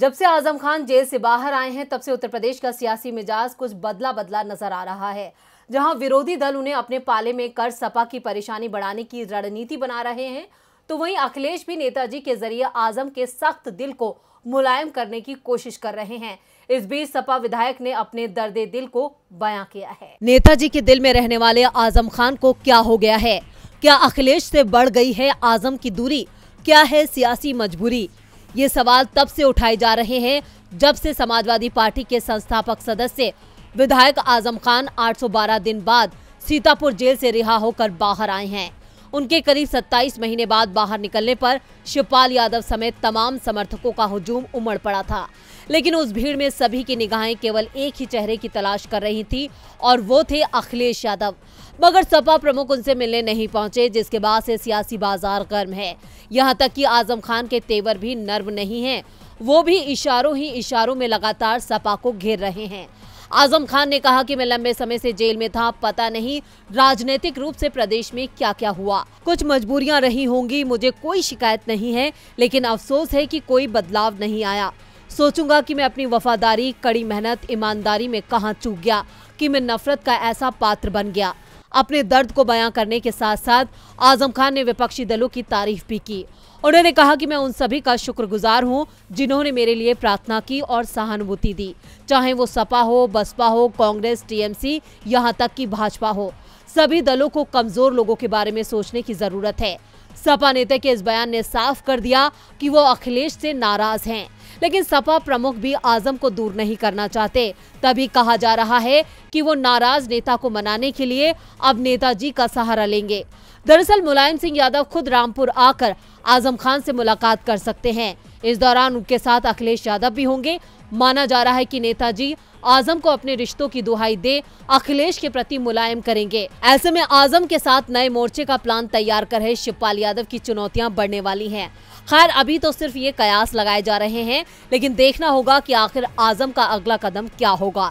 जब से आजम खान जेल से बाहर आए हैं तब से उत्तर प्रदेश का सियासी मिजाज कुछ बदला बदला नजर आ रहा है जहां विरोधी दल उन्हें अपने पाले में कर सपा की परेशानी बढ़ाने की रणनीति बना रहे हैं तो वहीं अखिलेश भी नेताजी के जरिए आजम के सख्त दिल को मुलायम करने की कोशिश कर रहे हैं इस बीच सपा विधायक ने अपने दर्द दिल को बया किया है नेताजी के दिल में रहने वाले आजम खान को क्या हो गया है क्या अखिलेश से बढ़ गई है आजम की दूरी क्या है सियासी मजबूरी ये सवाल तब से उठाए जा रहे हैं जब से समाजवादी पार्टी के संस्थापक सदस्य विधायक आजम खान 812 दिन बाद सीतापुर जेल से रिहा होकर बाहर आए हैं उनके करीब 27 महीने बाद बाहर निकलने पर शिवपाल यादव समेत तमाम समर्थकों का हुजूम उमड़ पड़ा था लेकिन उस भीड़ में सभी की निगाहें केवल एक ही चेहरे की तलाश कर रही थी और वो थे अखिलेश यादव मगर सपा प्रमुख उनसे मिलने नहीं पहुंचे जिसके बाद से सियासी बाजार गर्म है यहाँ तक कि आजम खान के तेवर भी नर्व नहीं है वो भी इशारों ही इशारों में लगातार सपा को घेर रहे हैं आजम खान ने कहा कि मैं लंबे समय से जेल में था पता नहीं राजनीतिक रूप से प्रदेश में क्या क्या हुआ कुछ मजबूरियां रही होंगी मुझे कोई शिकायत नहीं है लेकिन अफसोस है कि कोई बदलाव नहीं आया सोचूंगा कि मैं अपनी वफादारी कड़ी मेहनत ईमानदारी में कहा चूक गया कि मैं नफरत का ऐसा पात्र बन गया अपने दर्द को बयां करने के साथ साथ आजम खान ने विपक्षी दलों की तारीफ भी की उन्होंने कहा कि मैं उन सभी का शुक्रगुजार हूं जिन्होंने मेरे लिए प्रार्थना की और सहानुभूति दी चाहे वो सपा हो बसपा हो कांग्रेस टीएमसी यहां तक कि भाजपा हो सभी दलों को कमजोर लोगों के बारे में सोचने की जरूरत है सपा नेता के इस बयान ने साफ कर दिया कि वो अखिलेश से नाराज हैं लेकिन सपा प्रमुख भी आजम को दूर नहीं करना चाहते तभी कहा जा रहा है कि वो नाराज नेता को मनाने के लिए अब नेताजी का सहारा लेंगे दरअसल मुलायम सिंह यादव खुद रामपुर आकर आजम खान से मुलाकात कर सकते हैं इस दौरान उनके साथ अखिलेश यादव भी होंगे माना जा रहा है कि नेताजी आजम को अपने रिश्तों की दुहाई दे अखिलेश के प्रति मुलायम करेंगे ऐसे में आजम के साथ नए मोर्चे का प्लान तैयार कर रहे शिवपाल यादव की चुनौतियां बढ़ने वाली हैं खैर अभी तो सिर्फ ये कयास लगाए जा रहे हैं लेकिन देखना होगा कि आखिर आजम का अगला कदम क्या होगा